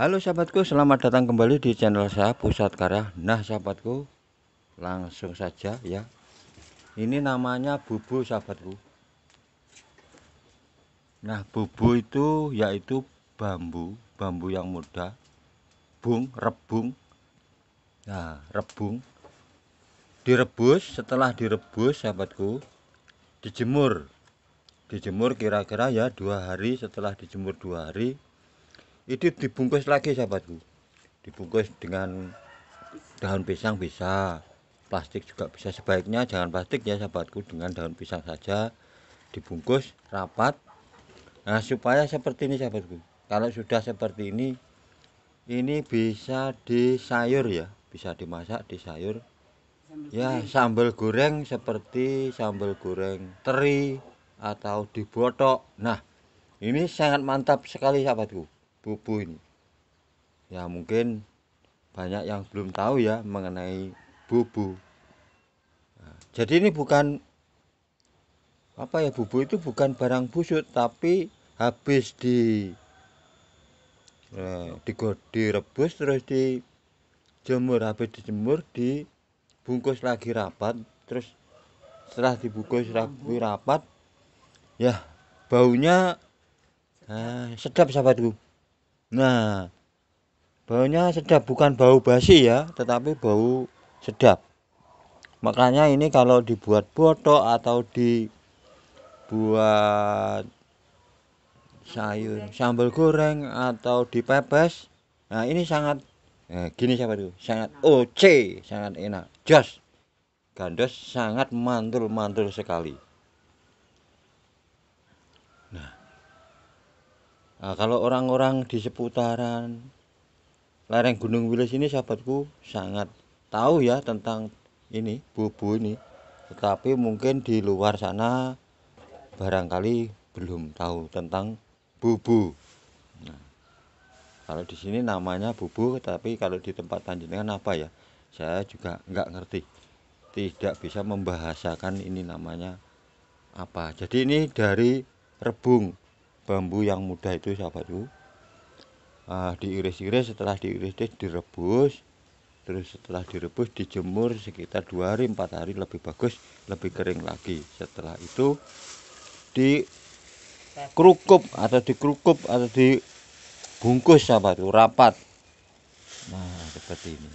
Halo sahabatku, selamat datang kembali di channel saya Pusat Karya. Nah, sahabatku, langsung saja ya. Ini namanya bubu sahabatku. Nah, bubu itu yaitu bambu, bambu yang muda. Bung, rebung. Nah, rebung. Direbus, setelah direbus sahabatku, dijemur. Dijemur kira-kira ya dua hari setelah dijemur dua hari itu dibungkus lagi sahabatku dibungkus dengan daun pisang bisa plastik juga bisa sebaiknya jangan plastik ya sahabatku dengan daun pisang saja dibungkus rapat nah supaya seperti ini sahabatku kalau sudah seperti ini ini bisa disayur ya bisa dimasak disayur sayur. ya goreng. sambal goreng seperti sambal goreng teri atau dibotok nah ini sangat mantap sekali sahabatku pupu ini ya mungkin banyak yang belum tahu ya mengenai bubu ya, jadi ini bukan apa ya bubu itu bukan barang busuk tapi habis di eh, ya, rebus terus di jemur habis dijemur dibungkus lagi rapat terus setelah dibungkus lagi rapat ya baunya eh, sedap sahabatku Nah, baunya sedap bukan bau basi ya, tetapi bau sedap. Makanya ini kalau dibuat botok atau dibuat sayur sambal goreng atau dipepes, nah ini sangat eh, gini siapa tuh? Sangat OC, sangat enak. Just gandos sangat mantul-mantul sekali. Nah, Nah, kalau orang-orang di seputaran lereng Gunung Wilis ini sahabatku sangat tahu ya tentang ini bubu ini tetapi mungkin di luar sana barangkali belum tahu tentang bubu nah, kalau di sini namanya bubu tapi kalau di tempat panjenengan apa ya saya juga nggak ngerti tidak bisa membahasakan ini namanya apa jadi ini dari rebung bambu yang muda itu sahabatku uh, diiris-iris setelah diiris-iris direbus terus setelah direbus dijemur sekitar dua hari empat hari lebih bagus lebih kering lagi setelah itu di kerukup atau dikerukup atau dibungkus sahabatku rapat nah seperti ini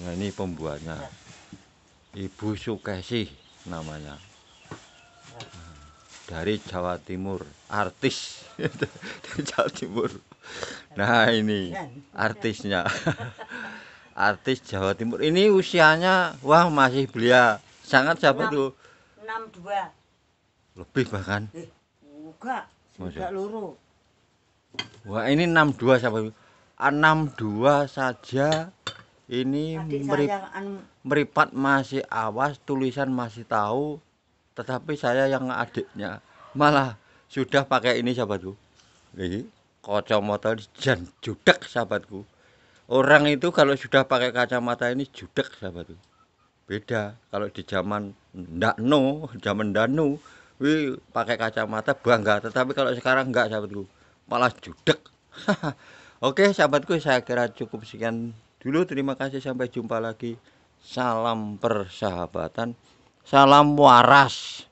nah ini pembuatnya Ibu Sukesi namanya dari Jawa Timur artis dari Jawa Timur nah ini artisnya artis Jawa Timur ini usianya wah masih belia sangat siapa tuh? tuh 62 lebih bahkan eh, Enggak, enggak luruh. wah ini 62 siapa 62 ah, saja ini merip, anu- meripat masih awas tulisan masih tahu tetapi saya yang adiknya malah sudah pakai ini sahabatku ini kacamata ini judak sahabatku orang itu kalau sudah pakai kacamata ini judek sahabatku beda kalau di zaman ndakno zaman danu wih pakai kacamata bangga tetapi kalau sekarang enggak sahabatku malah judek oke sahabatku saya kira cukup sekian dulu terima kasih sampai jumpa lagi salam persahabatan salam waras